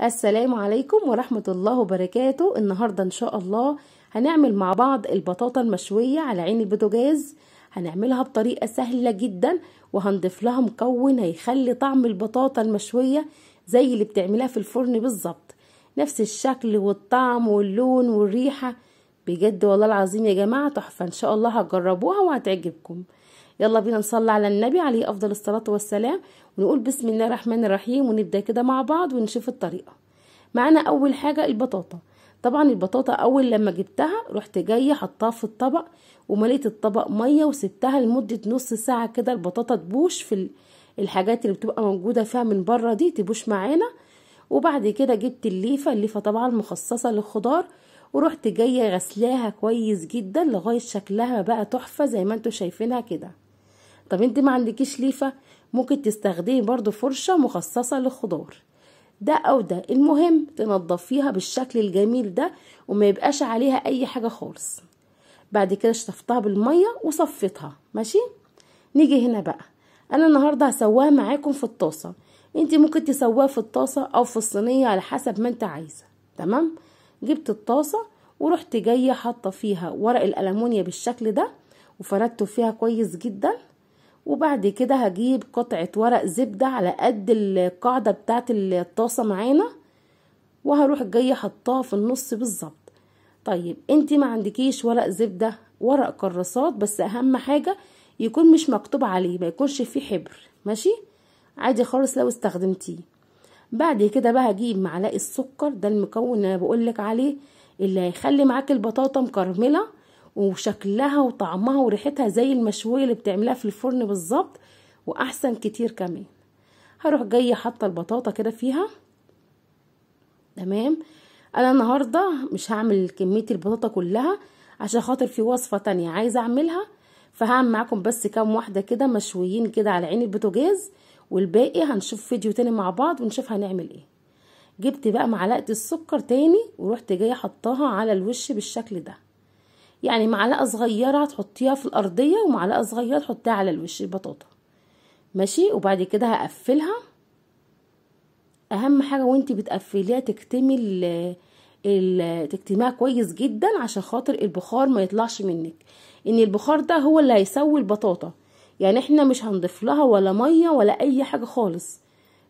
السلام عليكم ورحمة الله وبركاته النهاردة إن شاء الله هنعمل مع بعض البطاطا المشوية على عين البوتاجاز هنعملها بطريقة سهلة جدا وهنضيف لها مكون هيخلي طعم البطاطا المشوية زي اللي بتعملها في الفرن بالظبط نفس الشكل والطعم واللون والريحة بجد والله العظيم يا جماعة تحفة إن شاء الله هتجربوها وهتعجبكم يلا بينا نصلي على النبي عليه افضل الصلاه والسلام ونقول بسم الله الرحمن الرحيم ونبدا كده مع بعض ونشوف الطريقه معانا اول حاجه البطاطا طبعا البطاطا اول لما جبتها رحت جايه حطاها في الطبق ومليت الطبق ميه وسبتها لمده نص ساعه كده البطاطا تبوش في الحاجات اللي بتبقى موجوده فيها من بره دي تبوش معانا وبعد كده جبت الليفه الليفه طبعا مخصصه للخضار ورحت جايه غسلاها كويس جدا لغايه شكلها بقى تحفه زي ما انتم شايفينها كده طب انت ما عندكيش ليفه ممكن تستخدمي برضو فرشه مخصصه للخضار ده او ده المهم تنضفيها بالشكل الجميل ده وما يبقاش عليها اي حاجه خالص بعد كده شطفتها بالميه وصفيتها ماشي نيجي هنا بقى انا النهارده هسواها معاكم في الطاسه انت ممكن تسواها في الطاسه او في الصينيه على حسب ما انت عايزه تمام جبت الطاسه ورحت جايه حاطه فيها ورق الالمونيا بالشكل ده وفردته فيها كويس جدا وبعد كده هجيب قطعة ورق زبدة على قد القاعدة بتاعت الطاسة معانا وهروح جاية حطاها في النص بالظبط طيب انت ما عندكيش ورق زبدة ورق كراسات بس اهم حاجة يكون مش مكتوب عليه ما يكونش فيه حبر ماشي عادي خالص لو استخدمتيه بعد كده بقى هجيب معلقه السكر ده المكون اللي انا بقولك عليه اللي هيخلي معاك البطاطا مكرمله وشكلها وطعمها وريحتها زي المشوية اللي بتعملها في الفرن بالظبط واحسن كتير كمان هروح جايه حاطه البطاطا كده فيها تمام انا النهارده مش هعمل كميه البطاطا كلها عشان خاطر في وصفه تانية عايزه اعملها فهعمل معاكم بس كام واحده كده مشويين كده على عين البوتاجاز والباقي هنشوف فيديو تاني مع بعض ونشوف هنعمل ايه جبت بقى معلقه السكر تاني ورحت جايه حطاها على الوش بالشكل ده يعني معلقه صغيره تحطيها في الارضيه ومعلقه صغيره تحطيها على الوش البطاطا ماشي وبعد كده هقفلها اهم حاجه وانت بتقفليها تكتمي ال تكتميها كويس جدا عشان خاطر البخار ما يطلعش منك ان البخار ده هو اللي هيسوي البطاطا يعني احنا مش هنضيف لها ولا ميه ولا اي حاجه خالص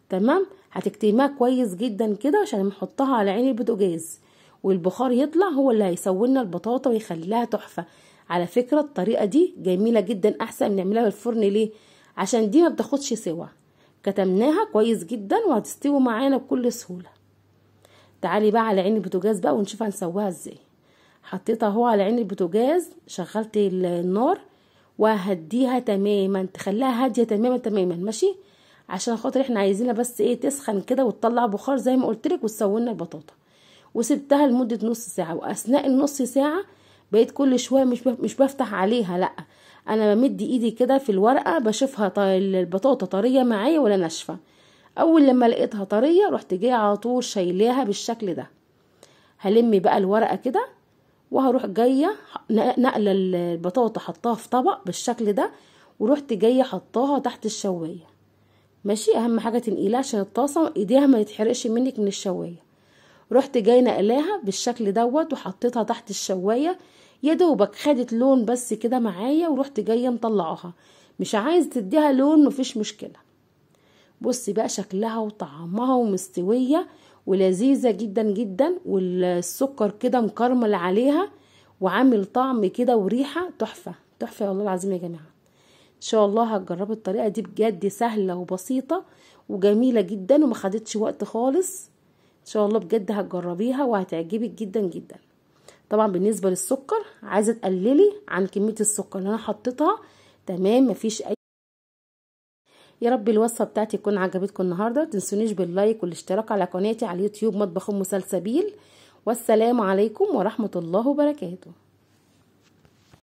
تمام هتكتميها كويس جدا كده عشان نحطها على عين البوتاجاز والبخار يطلع هو اللي هيسوي لنا البطاطا ويخليها تحفه على فكره الطريقه دي جميله جدا احسن من نعملها بالفرن ليه عشان دي ما بتاخدش سوا كتمناها كويس جدا وهتستوي معانا بكل سهوله تعالي بقى على عين البوتاجاز بقى ونشوف هنسويها ازاي حطيتها اهو على عين البوتاجاز شغلت النار وهديها تماما تخليها هاديه تماما تماما ماشي عشان خاطر احنا عايزينها بس ايه تسخن كده وتطلع بخار زي ما قلت لك وتسوي لنا البطاطا وسبتها لمدة نص ساعة وأثناء النص ساعة بقيت كل شوية مش مش بفتح عليها لأ أنا بمد إيدي كده في الورقة بشوفها البطاطا طرية معايا ولا ناشفة أول لما لقيتها طرية رحت جاية على طول شايلاها بالشكل ده هلم بقى الورقة كده وهروح جاية نقل البطاطا حطاها في طبق بالشكل ده ورحت جاية حطاها تحت الشواية ماشي أهم حاجة تنقلها عشان الطاسة ايديها ما يتحرقش منك من الشواية رحت جاي نقلاها بالشكل دوت وحطيتها تحت الشوايه يا دوبك خدت لون بس كده معايا ورحت جايه مطلعاها مش عايز تديها لون مفيش مشكله بصي بقى شكلها وطعمها ومستويه ولذيذه جدا جدا والسكر كده مكرمل عليها وعامل طعم كده وريحه تحفه تحفه والله العظيم يا جماعه ان شاء الله هتجربي الطريقه دي بجد سهله وبسيطه وجميله جدا وما خدتش وقت خالص ان شاء الله بجد هتجربيها وهتعجبك جدا جدا طبعا بالنسبه للسكر عايزه تقللي عن كميه السكر اللي انا حطيتها تمام مفيش اي يا رب الوصفه بتاعتي تكون عجبتكم النهارده متنسونيش باللايك والاشتراك على قناتي على اليوتيوب مطبخ ام سلسبيل والسلام عليكم ورحمه الله وبركاته